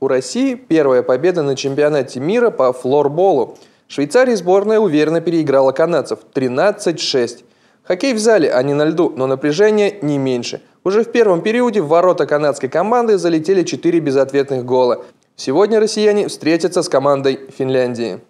У России первая победа на чемпионате мира по флорболу. Швейцария сборная уверенно переиграла канадцев 13-6. Хоккей в зале, а не на льду, но напряжение не меньше. Уже в первом периоде в ворота канадской команды залетели 4 безответных гола. Сегодня россияне встретятся с командой Финляндии.